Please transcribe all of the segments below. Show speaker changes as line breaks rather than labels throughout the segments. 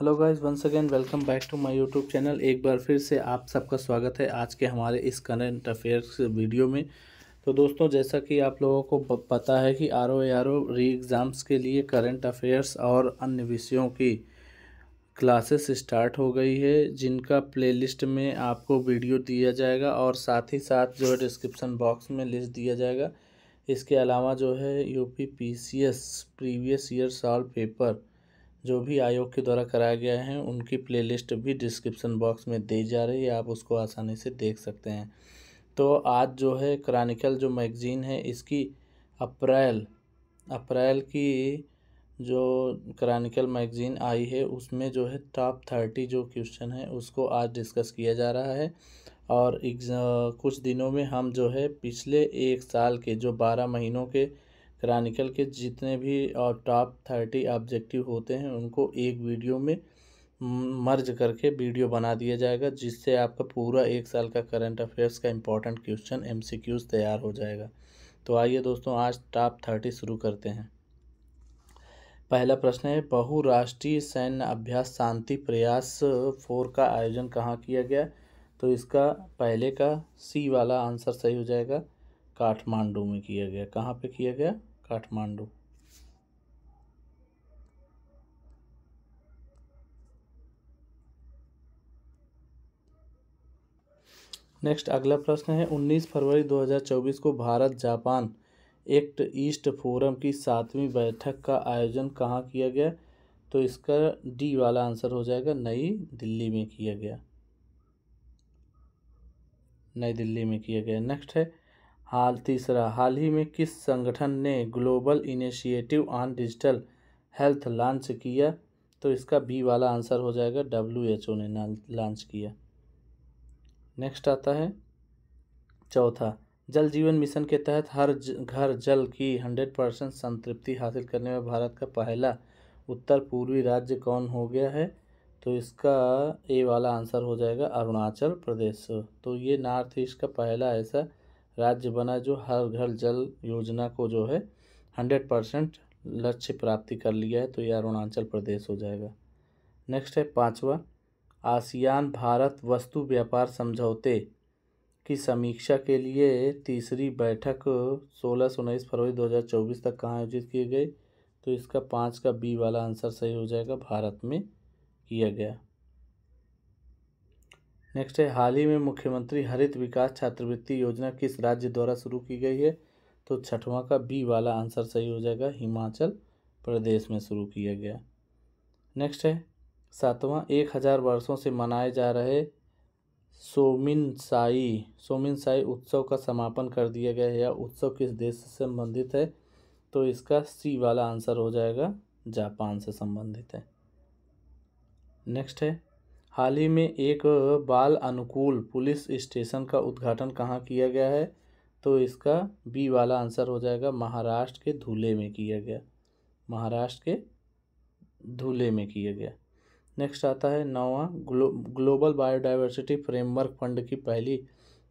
hello guys once again welcome back to my YouTube channel एक बार फिर से आप सबका स्वागत है आज के हमारे इस करंट अफेयर्स वीडियो में तो दोस्तों जैसा कि आप लोगों को पता है कि आर ओ आर ओ री एग्ज़ाम्स के लिए करंट अफेयर्स और अन्य विषयों की क्लासेस स्टार्ट हो गई है जिनका प्लेलिस्ट में आपको वीडियो दिया जाएगा और साथ ही साथ जो है डिस्क्रिप्सन बॉक्स में लिस्ट दिया जाएगा इसके अलावा जो है C S previous year solve paper जो भी आयोग के द्वारा कराया गया है उनकी प्लेलिस्ट भी डिस्क्रिप्शन बॉक्स में दी जा रही है आप उसको आसानी से देख सकते हैं तो आज जो है क्रॉनिकल जो मैगज़ीन है इसकी अप्रैल अप्रैल की जो क्रॉनिकल मैगज़ीन आई है उसमें जो है टॉप थर्टी जो क्वेश्चन है उसको आज डिस्कस किया जा रहा है और कुछ दिनों में हम जो है पिछले एक साल के जो बारह महीनों के क्रॉनिकल के जितने भी टॉप थर्टी ऑब्जेक्टिव होते हैं उनको एक वीडियो में मर्ज करके वीडियो बना दिया जाएगा जिससे आपका पूरा एक साल का करंट अफेयर्स का इम्पोर्टेंट क्वेश्चन एम तैयार हो जाएगा तो आइए दोस्तों आज टॉप थर्टी शुरू करते हैं पहला प्रश्न है बहुराष्ट्रीय सैन्य अभ्यास शांति प्रयास फोर का आयोजन कहाँ किया गया तो इसका पहले का सी वाला आंसर सही हो जाएगा काठमांडू में किया गया कहाँ पे किया गया काठमांडू नेक्स्ट अगला प्रश्न है 19 फरवरी 2024 को Bharat Japan act east forum की सातवीं बैठक का आयोजन कहाँ किया गया तो इसका डी वाला आंसर हो जाएगा नई दिल्ली में किया गया नई दिल्ली में किया गया नेक्स्ट है हाल तीसरा हाल ही में किस संगठन ने global initiative on digital health launch किया तो इसका बी वाला आंसर हो जाएगा डब्ल्यू एच ओ ने लॉन्च किया नेक्स्ट आता है चौथा जल जीवन मिशन के तहत हर घर जल की हंड्रेड परसेंट संतृप्ति हासिल करने में भारत का पहला उत्तर पूर्वी राज्य कौन हो गया है तो इसका ए वाला आंसर हो जाएगा अरुणाचल प्रदेश तो ये नॉर्थ ईस्ट का पहला ऐसा राज्य बना जो हर घर जल योजना को जो है हंड्रेड परसेंट लक्ष्य प्राप्ति कर लिया है तो ये अरुणाचल प्रदेश हो जाएगा नेक्स्ट है पांचवा आसियान भारत वस्तु व्यापार समझौते की समीक्षा के लिए तीसरी बैठक सोलह से उन्नीस फरवरी 2024 तक कहाँ आयोजित किए गए तो इसका पाँच का बी वाला आंसर सही हो जाएगा भारत में किया गया नेक्स्ट है हाल ही में मुख्यमंत्री हरित विकास छात्रवृत्ति योजना किस राज्य द्वारा शुरू की गई है तो छठवां का बी वाला आंसर सही हो जाएगा हिमाचल प्रदेश में शुरू किया गया नेक्स्ट है सातवां एक हज़ार वर्षों से मनाए जा रहे सोमिनसाई सोमिनसाई उत्सव का समापन कर दिया गया है या उत्सव किस देश से संबंधित है तो इसका सी वाला आंसर हो जाएगा जापान से संबंधित है नेक्स्ट है हाल ही में एक बाल अनुकूल पुलिस स्टेशन का उद्घाटन कहाँ किया गया है तो इसका बी वाला आंसर हो जाएगा महाराष्ट्र के धूले में किया गया महाराष्ट्र के धूले में किया गया नेक्स्ट आता है नौवा glo global biodiversity framework fund की पहली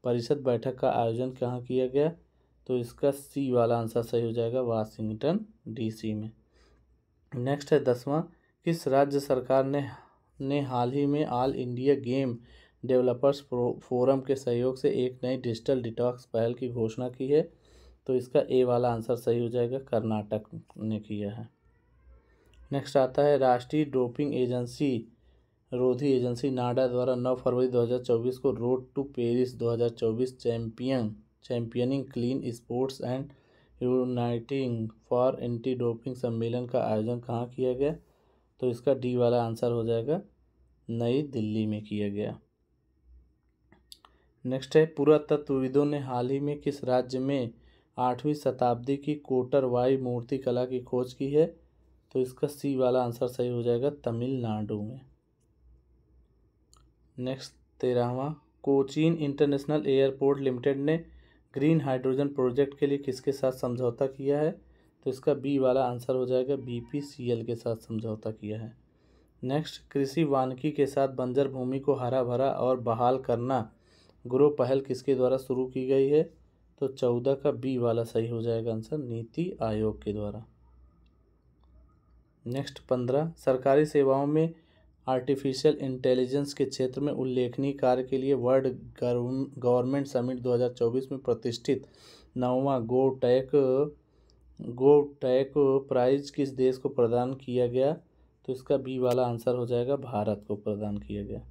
परिषद बैठक का आयोजन कहाँ किया गया तो इसका सी वाला आंसर सही हो जाएगा वाशिंगटन डीसी में नेक्स्ट है दसवां किस राज्य सरकार ने ने हाल ही में all India game developers forum के सहयोग से एक नई डिजिटल डिटॉक्स पहल की घोषणा की है तो इसका ए वाला आंसर सही हो जाएगा कर्नाटक ने किया है नेक्स्ट आता है राष्ट्रीय डोपिंग एजेंसी रोधी एजेंसी नाडा द्वारा 9 फरवरी 2024 को road to Paris 2024 champion championing clean sports and uniting for anti doping सम्मेलन का आयोजन कहाँ किया गया तो इसका डी वाला आंसर हो जाएगा नई दिल्ली में किया गया नेक्स्ट है पुरातत्वविदों ने हाल ही में किस राज्य में आठवीं शताब्दी की कोटर वाई मूर्ति कला की खोज की है तो इसका सी वाला आंसर सही हो जाएगा तमिलनाडु में नेक्स्ट तेरहवा कोचीन इंटरनेशनल एयरपोर्ट लिमिटेड ने ग्रीन हाइड्रोजन प्रोजेक्ट के लिए किसके साथ समझौता किया है तो इसका बी वाला आंसर हो जाएगा बी पी सी एल के साथ समझौता किया है नेक्स्ट कृषि वानकी के साथ बंजर भूमि को हरा भरा और बहाल करना ग्रो पहल किसके द्वारा शुरू की गई है तो चौदह का बी वाला सही हो जाएगा आंसर नीति आयोग के द्वारा नेक्स्ट पंद्रह सरकारी सेवाओं में आर्टिफिशियल इंटेलिजेंस के क्षेत्र में उल्लेखनीय कार्य के लिए वर्ल्ड गवर्नमेंट समिट 2024 में प्रतिष्ठित नौवा गो टेक गो टैक प्राइज किस देश को प्रदान किया गया तो इसका बी वाला आंसर हो जाएगा भारत को प्रदान किया गया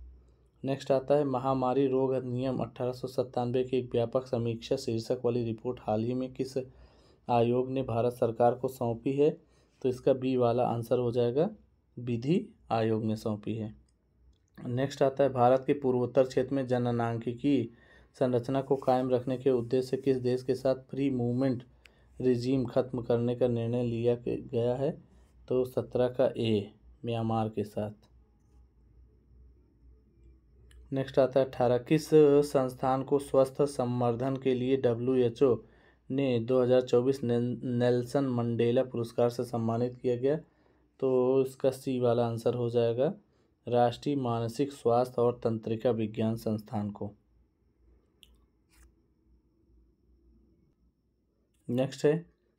नेक्स्ट आता है महामारी रोग अधिनियम अठारह की एक व्यापक समीक्षा शीर्षक वाली रिपोर्ट हाल ही में किस आयोग ने भारत सरकार को सौंपी है तो इसका बी वाला आंसर हो जाएगा विधि आयोग ने सौंपी है नेक्स्ट आता है भारत के पूर्वोत्तर क्षेत्र में जननांकिकी संरचना को कायम रखने के उद्देश्य किस देश के साथ फ्री मूवमेंट रिजीम ख़त्म करने का निर्णय लिया गया है तो सत्रह का ए म्यांमार के साथ नेक्स्ट आता है अठारह किस संस्थान को स्वस्थ संवर्धन के लिए डब्ल्यू एच ओ ने 2024 नेल्सन मंडेला पुरस्कार से सम्मानित किया गया तो इसका सी वाला आंसर हो जाएगा राष्ट्रीय मानसिक स्वास्थ्य और तंत्रिका विज्ञान संस्थान को नेक्स्ट है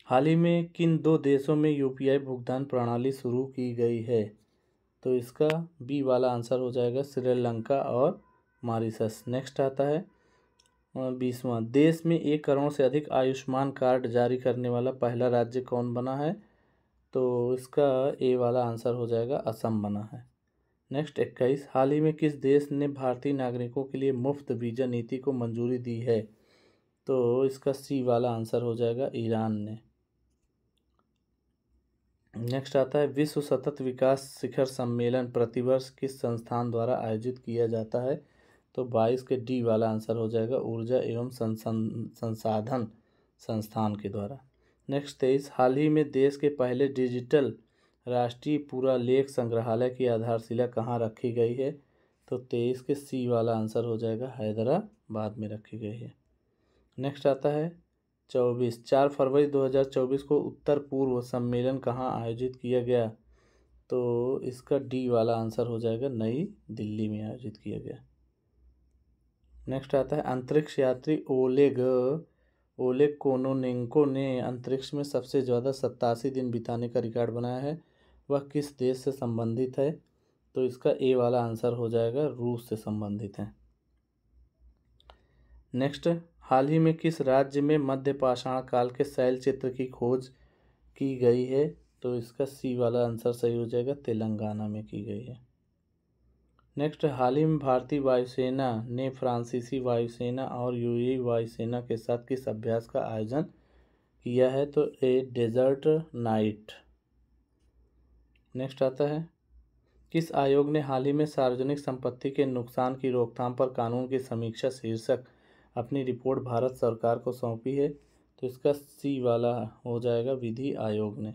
हाल ही में किन दो देशों में यूपीआई भुगतान प्रणाली शुरू की गई है तो इसका बी वाला आंसर हो जाएगा श्रीलंका और मॉरिसस नेक्स्ट आता है बीसवा देश में एक करोड़ से अधिक आयुष्मान कार्ड जारी करने वाला पहला राज्य कौन बना है तो इसका ए वाला आंसर हो जाएगा असम बना है नेक्स्ट इक्कीस हाल ही में किस देश ने भारतीय नागरिकों के लिए मुफ्त वीज़ा नीति को मंजूरी दी है तो इसका सी वाला आंसर हो जाएगा ईरान ने नेक्स्ट आता है विश्व सतत विकास शिखर सम्मेलन प्रतिवर्ष किस संस्थान द्वारा आयोजित किया जाता है तो बाईस के डी वाला आंसर हो जाएगा ऊर्जा एवं संसाधन संस्थान के द्वारा नेक्स्ट तेईस हाल ही में देश के पहले डिजिटल राष्ट्रीय पूरा लेख संग्रहालय की आधारशिला कहाँ रखी गई है तो तेईस के सी वाला आंसर हो जाएगा हैदराबाद में रखी गई है नेक्स्ट आता है चौबीस चार फरवरी दो हज़ार चौबीस को उत्तर पूर्व सम्मेलन कहाँ आयोजित किया गया तो इसका डी वाला आंसर हो जाएगा नई दिल्ली में आयोजित किया गया नेक्स्ट आता है अंतरिक्ष यात्री ओलेग ओलेग कोनोनेंको ने अंतरिक्ष में सबसे ज़्यादा सत्तासी दिन बिताने का रिकॉर्ड बनाया है वह किस देश से संबंधित है तो इसका ए वाला आंसर हो जाएगा रूस से संबंधित है नेक्स्ट हाल ही में किस राज्य में मध्य पाषाण काल के शैल चित्र की खोज की गई है तो इसका सी वाला आंसर सही हो जाएगा तेलंगाना में की गई है नेक्स्ट हाल ही में भारतीय वायुसेना ने फ्रांसीसी वायुसेना और यूएई वायुसेना के साथ किस अभ्यास का आयोजन किया है तो ए डेजर्ट नाइट नेक्स्ट आता है किस आयोग ने हाल ही में सार्वजनिक संपत्ति के नुकसान की रोकथाम पर कानून की समीक्षा शीर्षक अपनी रिपोर्ट भारत सरकार को सौंपी है तो इसका सी वाला हो जाएगा विधि आयोग ने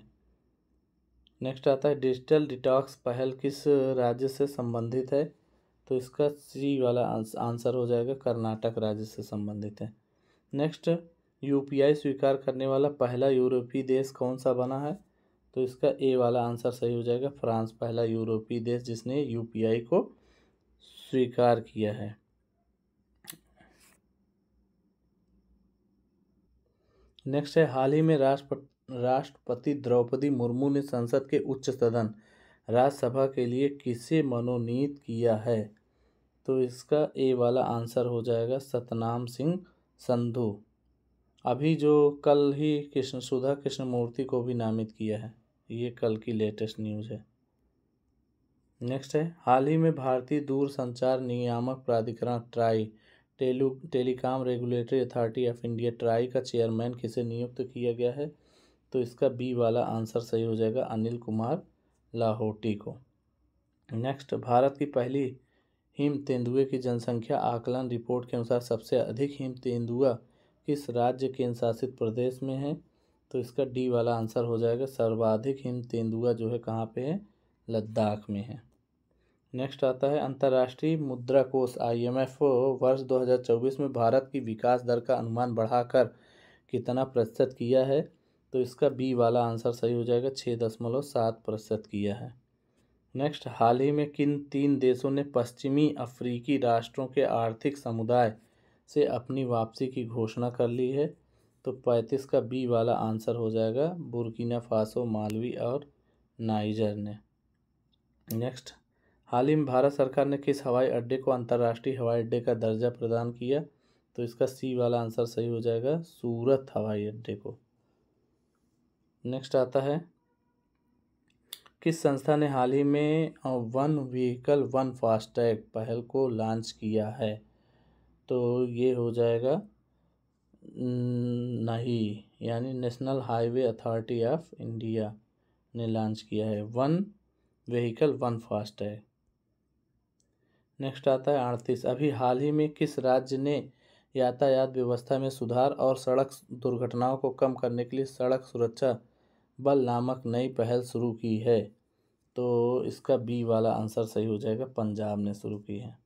नेक्स्ट आता है डिजिटल डिटॉक्स पहल किस राज्य से संबंधित है तो इसका सी वाला आंसर हो जाएगा कर्नाटक राज्य से संबंधित है नेक्स्ट यूपीआई स्वीकार करने वाला पहला यूरोपीय देश कौन सा बना है तो इसका ए वाला आंसर सही हो जाएगा फ्रांस पहला यूरोपीय देश जिसने यूपीआई को स्वीकार किया है नेक्स्ट है हाल ही में राष्ट्रपति राष्ट्रपति द्रौपदी मुर्मू ने संसद के उच्च सदन राज्यसभा के लिए किसे मनोनीत किया है तो इसका ए वाला आंसर हो जाएगा सतनाम सिंह संधु अभी जो कल ही कृष्ण सुधा कृष्ण मूर्ति को भी नामित किया है ये कल की लेटेस्ट न्यूज़ है नेक्स्ट है हाल ही में भारतीय दूर संचार नियामक प्राधिकरण ट्राई टेलू telecom regulatory authority of India TRAI का चेयरमैन किसे नियुक्त किया गया है तो इसका बी वाला आंसर सही हो जाएगा अनिल कुमार लाहौटी को नेक्स्ट भारत की पहली हिम तेंदुए की जनसंख्या आकलन रिपोर्ट के अनुसार सबसे अधिक हिम तेंदुआ किस राज्य केंद्र शासित प्रदेश में है तो इसका डी वाला आंसर हो जाएगा सर्वाधिक हिम तेंदुआ जो है कहाँ पे है लद्दाख में है नेक्स्ट आता है अंतर्राष्ट्रीय मुद्रा कोष आईएमएफ वर्ष 2024 में भारत की विकास दर का अनुमान बढ़ाकर कितना प्रतिशत किया है तो इसका बी वाला आंसर सही हो जाएगा छः दशमलव सात प्रतिशत किया है नेक्स्ट हाल ही में किन तीन देशों ने पश्चिमी अफ्रीकी राष्ट्रों के आर्थिक समुदाय से अपनी वापसी की घोषणा कर ली है तो पैंतीस का बी वाला आंसर हो जाएगा बुरकिना फासो मालवी और नाइजर ने नेक्स्ट हाल ही में भारत सरकार ने किस हवाई अड्डे को अंतर्राष्ट्रीय हवाई अड्डे का दर्जा प्रदान किया तो इसका सी वाला आंसर सही हो जाएगा सूरत हवाई अड्डे को नेक्स्ट आता है किस संस्था ने हाल ही में वन व्हीकल वन फास्टैग पहल को लॉन्च किया है तो ये हो जाएगा नहीं यानी national highway authority of India ने लॉन्च किया है one vehicle one FASTag next आता है अड़तीस अभी हाल ही में किस राज्य ने यातायात व्यवस्था में सुधार और सड़क दुर्घटनाओं को कम करने के लिए सड़क सुरक्षा बल नामक नई पहल शुरू की है तो इसका बी वाला आंसर सही हो जाएगा पंजाब ने शुरू की है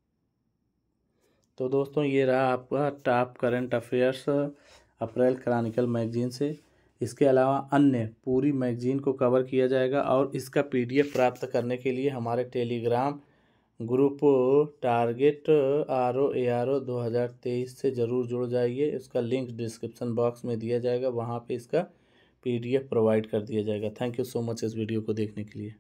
तो दोस्तों ये रहा आपका top current affairs April chronicle magazine से इसके अलावा अन्य पूरी मैगजीन को कवर किया जाएगा और इसका पीडीएफ प्राप्त करने के लिए हमारे Telegram group target R O A R O दो हज़ार तेईस से ज़रूर जुड़ जाइए इसका लिंक डिस्क्रिप्शन बॉक्स में दिया जाएगा वहाँ पे इसका पीडीएफ प्रोवाइड कर दिया जाएगा थैंक यू सो मच इस वीडियो को देखने के लिए